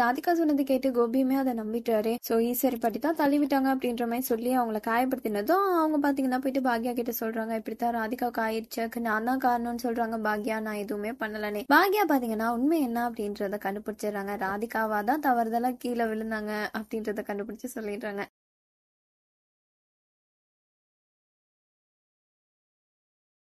ராதிகா சொன்னது கேட்டு கோபியுமே அதை நம்பிட்டாரு ஸோ ஈஸ்வரி பட்டி தான் தள்ளிவிட்டாங்க அப்படின்ற மாதிரி சொல்லி அவங்கள காயப்படுத்தினதும் அவங்க பார்த்தீங்கன்னா போயிட்டு பாக்யா கிட்ட சொல்றாங்க இப்படித்தான் ராதிகா காயிடுச்சு நான் தான் காரணம்னு சொல்றாங்க பாக்யா நான் எதுவுமே பண்ணலனே பாக்யா பார்த்தீங்கன்னா உண்மை என்ன அப்படின்றத கண்டுபிடிச்சிடுறாங்க ராதிகாவா தான் தவறுதலா கீழே விழுந்தாங்க அப்படின்றத கண்டுபிடிச்சு சொல்லிடுறாங்க